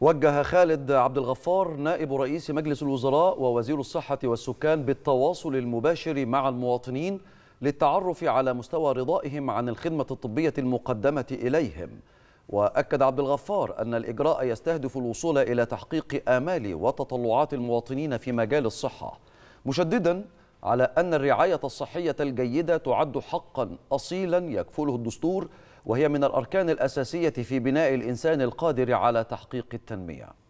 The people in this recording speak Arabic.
وجه خالد عبد الغفار نائب رئيس مجلس الوزراء ووزير الصحة والسكان بالتواصل المباشر مع المواطنين للتعرف على مستوى رضائهم عن الخدمة الطبية المقدمة إليهم وأكد عبد الغفار أن الإجراء يستهدف الوصول إلى تحقيق آمال وتطلعات المواطنين في مجال الصحة مشددا على أن الرعاية الصحية الجيدة تعد حقا أصيلا يكفله الدستور وهي من الأركان الأساسية في بناء الإنسان القادر على تحقيق التنمية